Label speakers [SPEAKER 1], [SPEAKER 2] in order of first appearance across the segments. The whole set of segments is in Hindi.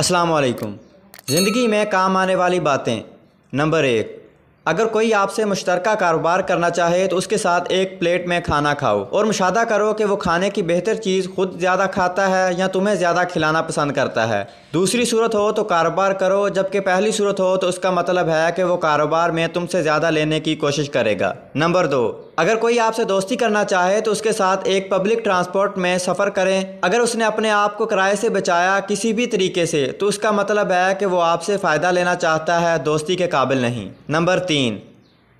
[SPEAKER 1] अस्सलाम वालेकुम ज़िंदगी में काम आने वाली बातें नंबर एक अगर कोई आपसे मुश्तरक कारोबार करना चाहे तो उसके साथ एक प्लेट में खाना खाओ और मुशादा करो कि वो खाने की बेहतर चीज़ खुद ज़्यादा खाता है या तुम्हें ज़्यादा खिलाना पसंद करता है दूसरी सूरत हो तो कारोबार करो जबकि पहली सूरत हो तो उसका मतलब है कि वो कारोबार में तुमसे ज़्यादा लेने की कोशिश करेगा नंबर दो अगर कोई आपसे दोस्ती करना चाहे तो उसके साथ एक पब्लिक ट्रांसपोर्ट में सफ़र करें अगर उसने अपने आप को किराए से बचाया किसी भी तरीके से तो उसका मतलब है कि वो आपसे फ़ायदा लेना चाहता है दोस्ती के काबिल नहीं नंबर तीन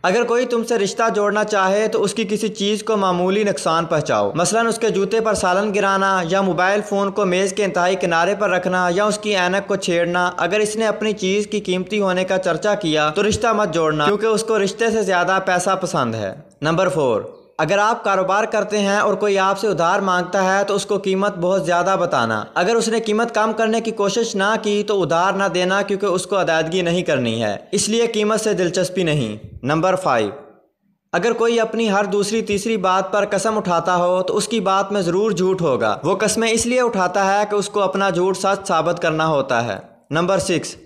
[SPEAKER 1] अगर कोई तुमसे रिश्ता जोड़ना चाहे तो उसकी किसी चीज़ को मामूली नुकसान पहुंचाओ मसलन उसके जूते पर सालन गिराना या मोबाइल फ़ोन को मेज़ के इंतहाई किनारे पर रखना या उसकी ऐनक को छेड़ना अगर इसने अपनी चीज़ की कीमती होने का चर्चा किया तो रिश्ता मत जोड़ना क्योंकि उसको रिश्ते से ज़्यादा पैसा पसंद है नंबर फोर अगर आप कारोबार करते हैं और कोई आपसे उधार मांगता है तो उसको कीमत बहुत ज़्यादा बताना अगर उसने कीमत कम करने की कोशिश ना की तो उधार ना देना क्योंकि उसको अदायगी नहीं करनी है इसलिए कीमत से दिलचस्पी नहीं नंबर फाइव अगर कोई अपनी हर दूसरी तीसरी बात पर कसम उठाता हो तो उसकी बात में ज़रूर झूठ होगा वो कसमें इसलिए उठाता है कि उसको अपना झूठ सच साबित करना होता है नंबर सिक्स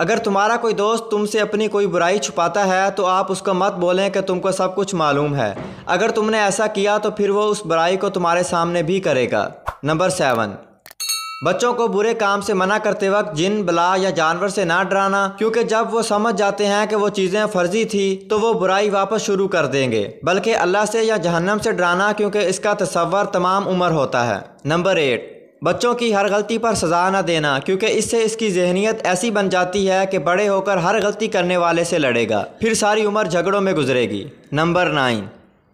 [SPEAKER 1] अगर तुम्हारा कोई दोस्त तुमसे अपनी कोई बुराई छुपाता है तो आप उसको मत बोलें कि तुमको सब कुछ मालूम है अगर तुमने ऐसा किया तो फिर वो उस बुराई को तुम्हारे सामने भी करेगा नंबर सेवन बच्चों को बुरे काम से मना करते वक्त जिन बला या जानवर से ना डराना क्योंकि जब वो समझ जाते हैं कि वो चीज़ें फर्जी थी तो वो बुराई वापस शुरू कर देंगे बल्कि अल्लाह से या जहन्नम से डराना क्योंकि इसका तस्वर तमाम उम्र होता है नंबर एट बच्चों की हर गलती पर सज़ा ना देना क्योंकि इससे इसकी जहनीत ऐसी बन जाती है कि बड़े होकर हर गलती करने वाले से लड़ेगा फिर सारी उम्र झगड़ों में गुजरेगी नंबर नाइन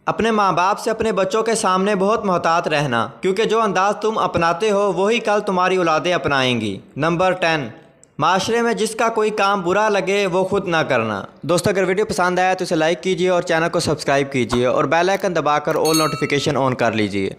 [SPEAKER 1] अपने माँ बाप से अपने बच्चों के सामने बहुत मोहतात रहना क्योंकि जो अंदाज तुम अपनाते हो वही कल तुम्हारी औलादें अपनाएंगी नंबर टेन माशरे में जिसका कोई काम बुरा लगे वो खुद ना करना दोस्तों अगर वीडियो पसंद आया तो इसे लाइक कीजिए और चैनल को सब्सक्राइब कीजिए और बेल आइकन दबाकर ऑल नोटिफिकेशन ऑन कर लीजिए